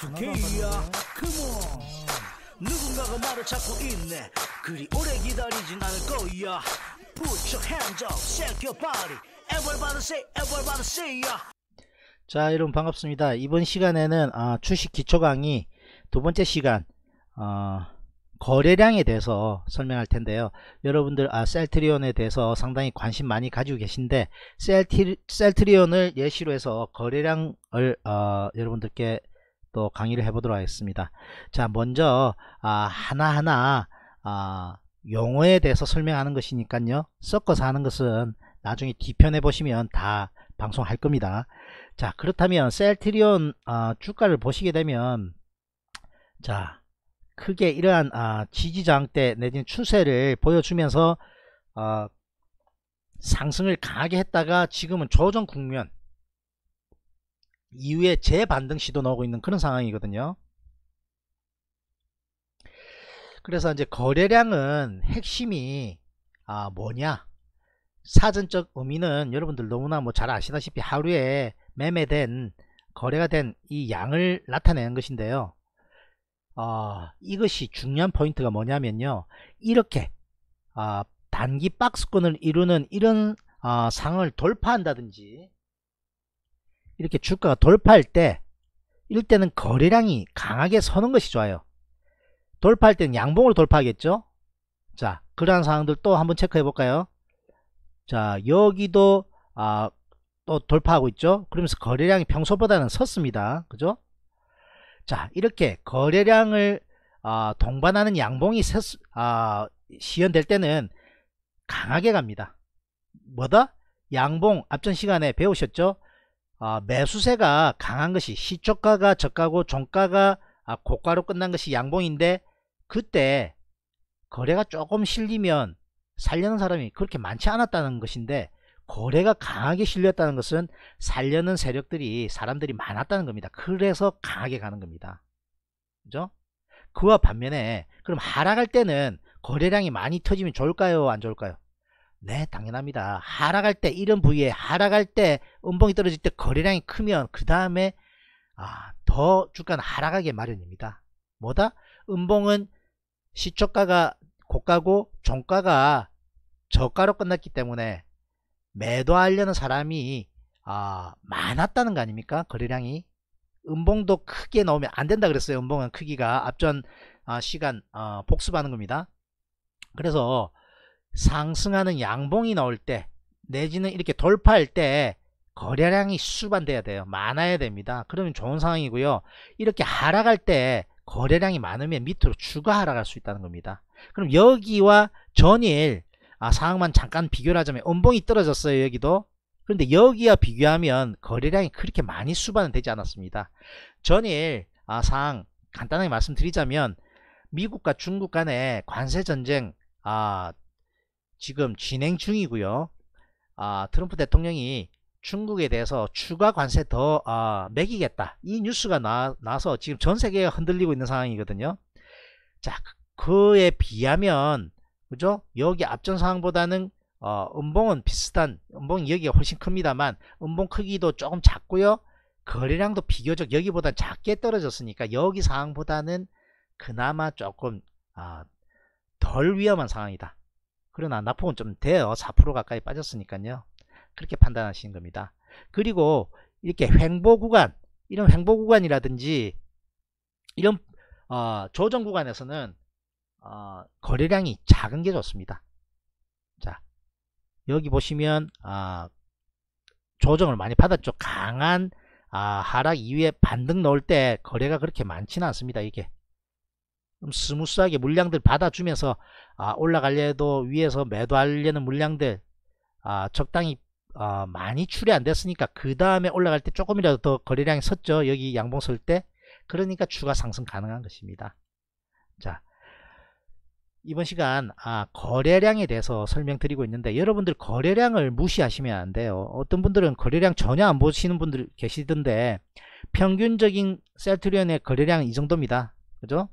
좋게야 컴온 누군가가 말을 찾고 있네 그리 오래 기다리진 않을 거야 Put your hands up, shake your body Everybody say, everybody say ya 자 여러분 반갑습니다 이번 시간에는 아, 주식 기초 강의 두 번째 시간 어, 거래량에 대해서 설명할 텐데요 여러분들 아, 셀트리온에 대해서 상당히 관심 많이 가지고 계신데 셀티, 셀트리온을 예시로 해서 거래량을 어, 여러분들께 또 강의를 해보도록 하겠습니다. 자, 먼저 아, 하나하나 아, 용어에 대해서 설명하는 것이니까요. 섞어서 하는 것은 나중에 뒤편에 보시면 다 방송할 겁니다. 자, 그렇다면 셀트리온 아, 주가를 보시게 되면 자, 크게 이러한 아, 지지장대 내진 추세를 보여주면서 어, 상승을 강하게 했다가 지금은 조정 국면 이후에 재반등 시도 나오고 있는 그런 상황이거든요. 그래서 이제 거래량은 핵심이 아 뭐냐 사전적 의미는 여러분들 너무나 뭐 잘 아시다시피 하루에 매매된 거래가 된 이 양을 나타내는 것인데요. 어, 이것이 중요한 포인트가 뭐냐면요. 이렇게 어, 단기 박스권을 이루는 이런 어, 아, 상을 돌파한다든지 이렇게 주가가 돌파할 때 이럴 때는 거래량이 강하게 서는 것이 좋아요. 돌파할 때는 양봉으로 돌파하겠죠. 자 그러한 상황들 또 한번 체크해 볼까요. 자 여기도 아, 또 돌파하고 있죠. 그러면서 거래량이 평소보다는 섰습니다. 그죠? 자 이렇게 거래량을 아, 동반하는 양봉이 세, 아, 시연될 때는 강하게 갑니다. 뭐다? 양봉 앞전 시간에 배우셨죠? 어, 매수세가 강한 것이 시초가가 저가고 종가가 아, 고가로 끝난 것이 양봉인데 그때 거래가 조금 실리면 살려는 사람이 그렇게 많지 않았다는 것인데 거래가 강하게 실렸다는 것은 살려는 세력들이 사람들이 많았다는 겁니다. 그래서 강하게 가는 겁니다. 그죠? 그와 반면에 그럼 하락할 때는 거래량이 많이 터지면 좋을까요? 안 좋을까요? 네 당연합니다 하락할 때 이런 부위에 하락할 때 음봉이 떨어질 때 거래량이 크면 그 다음에 아, 더 주가는 하락하게 마련입니다 뭐다? 음봉은 시초가가 고가고 종가가 저가로 끝났기 때문에 매도하려는 사람이 아, 많았다는 거 아닙니까? 거래량이 음봉도 크게 나오면안 된다 그랬어요. 음봉은 크기가 앞전 아, 시간 아, 어, 복습하는 겁니다. 그래서 상승하는 양봉이 나올 때 내지는 이렇게 돌파할 때 거래량이 수반돼야 돼요. 많아야 됩니다. 그러면 좋은 상황이고요. 이렇게 하락할 때 거래량이 많으면 밑으로 추가 하락할 수 있다는 겁니다. 그럼 여기와 전일 아, 상황만 잠깐 비교를 하자면 음봉이 떨어졌어요. 여기도. 그런데 여기와 비교하면 거래량이 그렇게 많이 수반은 되지 않았습니다. 전일 아, 상황 간단하게 말씀드리자면 미국과 중국 간의 관세 전쟁 아, 지금 진행 중이고요. 아, 트럼프 대통령이 중국에 대해서 추가 관세 더 아, 매기겠다. 이 뉴스가 나, 나서 지금 전 세계에 흔들리고 있는 상황이거든요. 자, 그, 그에 비하면 그죠? 여기 앞전 상황보다는 어, 음봉은 비슷한 음봉 여기가 훨씬 큽니다만 음봉 크기도 조금 작고요. 거래량도 비교적 여기보다 작게 떨어졌으니까 여기 상황보다는 그나마 조금 아, 덜 위험한 상황이다. 그러나 낙폭은 좀 돼요. 4% 가까이 빠졌으니까요. 그렇게 판단하시는 겁니다. 그리고 이렇게 횡보 구간, 이런 횡보 구간이라든지 이런 어, 조정 구간에서는 어, 거래량이 작은 게 좋습니다. 자, 여기 보시면 어, 조정을 많이 받았죠. 강한 아, 하락 이후에 반등 넣을 때 거래가 그렇게 많지는 않습니다. 이게 스무스하게 물량들 받아주면서 아, 올라갈려도 위에서 매도하려는 물량들 아, 적당히 아, 많이 출이 안 됐으니까 그 다음에 올라갈 때 조금이라도 더 거래량이 섰죠 여기 양봉 설 때 그러니까 추가 상승 가능한 것입니다 자 이번 시간 아, 거래량에 대해서 설명드리고 있는데 여러분들 거래량을 무시하시면 안 돼요 어떤 분들은 거래량 전혀 안 보시는 분들 계시던데 평균적인 셀트리온의 거래량 이 정도입니다 그죠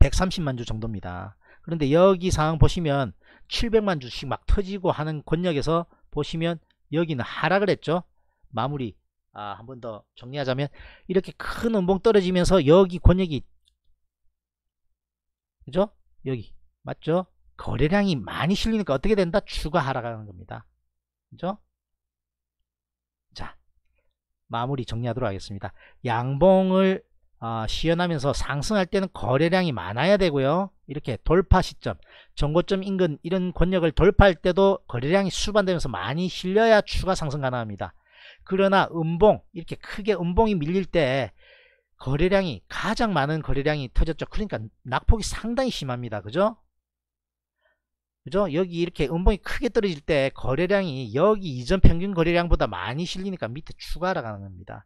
130만 주 정도입니다. 그런데 여기 상황 보시면 700만 주씩 막 터지고 하는 권역에서 보시면 여기는 하락을 했죠. 마무리 아, 한 번 더 정리하자면 이렇게 큰 음봉 떨어지면서 여기 권역이 그죠? 여기 맞죠? 거래량이 많이 실리니까 어떻게 된다? 추가 하락하는 겁니다. 그죠? 자 마무리 정리하도록 하겠습니다. 양봉을 아, 시연하면서 상승할 때는 거래량이 많아야 되고요. 이렇게 돌파 시점, 전고점 인근 이런 권역을 돌파할 때도 거래량이 수반되면서 많이 실려야 추가 상승 가능합니다. 그러나 음봉, 이렇게 크게 음봉이 밀릴 때 거래량이 가장 많은 거래량이 터졌죠. 그러니까 낙폭이 상당히 심합니다. 그죠? 그죠? 여기 이렇게 음봉이 크게 떨어질 때 거래량이 여기 이전 평균 거래량보다 많이 실리니까 밑에 추가라 하 가는 겁니다.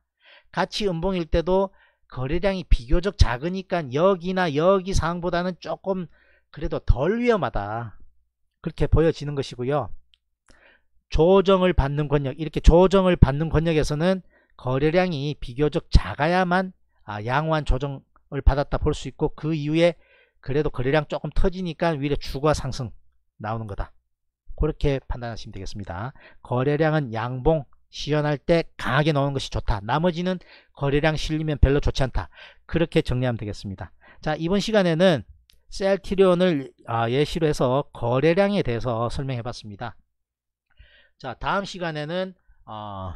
같이 음봉일 때도 거래량이 비교적 작으니까 여기나 여기 상황보다는 조금 그래도 덜 위험하다. 그렇게 보여지는 것이고요. 조정을 받는 권역 이렇게 조정을 받는 권역에서는 거래량이 비교적 작아야만 아, 양호한 조정을 받았다 볼 수 있고 그 이후에 그래도 거래량 조금 터지니까 위로 주가 상승 나오는 거다. 그렇게 판단하시면 되겠습니다. 거래량은 양봉 시연할 때 강하게 넣는 것이 좋다. 나머지는 거래량 실리면 별로 좋지 않다. 그렇게 정리하면 되겠습니다. 자 이번 시간에는 셀티리온을 아, 예시로 해서 거래량에 대해서 설명해 봤습니다. 자 다음 시간에는 어,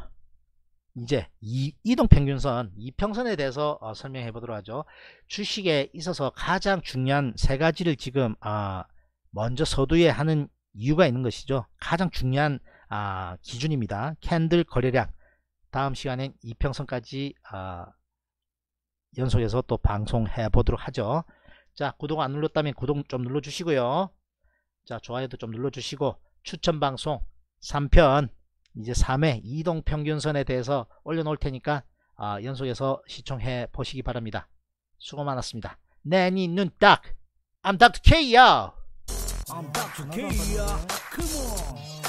이제 이, 이동평균선, 이평선에 대해서 어, 설명해 보도록 하죠. 주식에 있어서 가장 중요한 세 가지를 지금 어, 먼저 서두에 하는 이유가 있는 것이죠. 가장 중요한 아, 기준입니다. 캔들 거래량 다음 시간엔 이평선까지 아, 연속해서 또 방송해 보도록 하죠. 자 구독 안 눌렀다면 구독 좀 눌러주시고요. 자 좋아요도 좀 눌러주시고 추천방송 3편 이제 3회 이동평균선에 대해서 올려놓을 테니까 아, 연속해서 시청해 보시기 바랍니다. 수고 많았습니다. 내니 눈딱 I'm Dr. K야 I'm Dr. K야 Come on